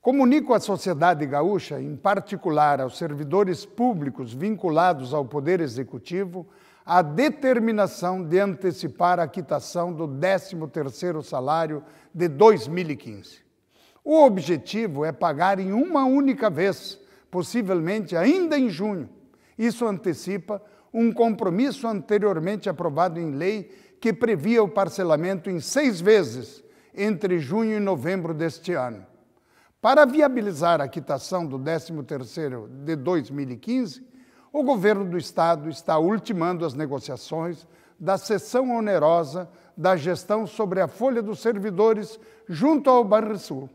Comunico à sociedade gaúcha, em particular aos servidores públicos vinculados ao Poder Executivo, a determinação de antecipar a quitação do 13º salário de 2015. O objetivo é pagar em uma única vez, possivelmente ainda em junho. Isso antecipa um compromisso anteriormente aprovado em lei que previa o parcelamento em seis vezes entre junho e novembro deste ano. Para viabilizar a quitação do 13º de 2015, o governo do estado está ultimando as negociações da cessão onerosa da gestão sobre a folha dos servidores junto ao Banrisul.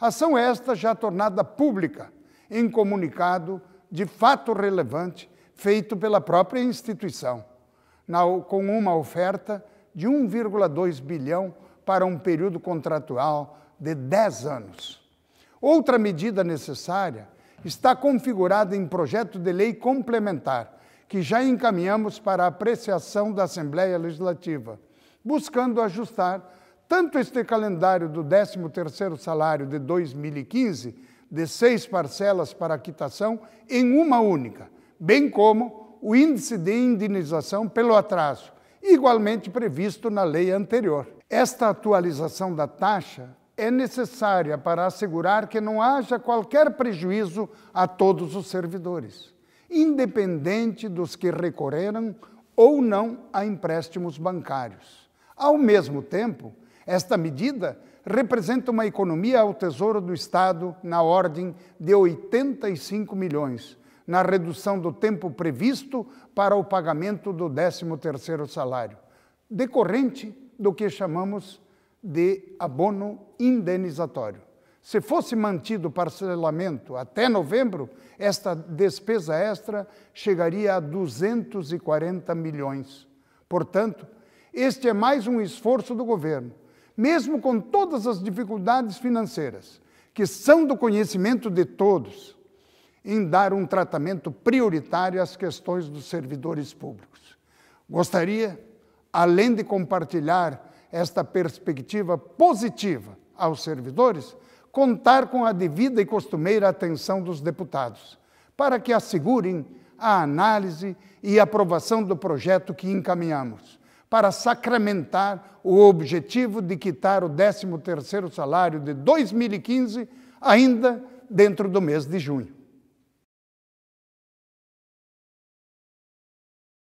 Ação esta já tornada pública em comunicado de fato relevante feito pela própria instituição, na, com uma oferta de 1,2 bilhão para um período contratual de 10 anos. Outra medida necessária está configurada em projeto de lei complementar, que já encaminhamos para apreciação da Assembleia Legislativa, buscando ajustar tanto este calendário do 13º salário de 2015, de seis parcelas para quitação, em uma única, bem como o índice de indenização pelo atraso, igualmente previsto na lei anterior. Esta atualização da taxa é necessária para assegurar que não haja qualquer prejuízo a todos os servidores, independente dos que recorreram ou não a empréstimos bancários. Ao mesmo tempo, esta medida representa uma economia ao Tesouro do Estado na ordem de 85 milhões, na redução do tempo previsto para o pagamento do 13º salário, decorrente do que chamamos de abono indenizatório. Se fosse mantido o parcelamento até novembro, esta despesa extra chegaria a 240 milhões. Portanto, este é mais um esforço do governo, mesmo com todas as dificuldades financeiras, que são do conhecimento de todos, em dar um tratamento prioritário às questões dos servidores públicos. Gostaria, além de compartilhar esta perspectiva positiva aos servidores, contar com a devida e costumeira atenção dos deputados, para que assegurem a análise e aprovação do projeto que encaminhamos, para sacramentar o objetivo de quitar o 13º salário de 2015 ainda dentro do mês de junho.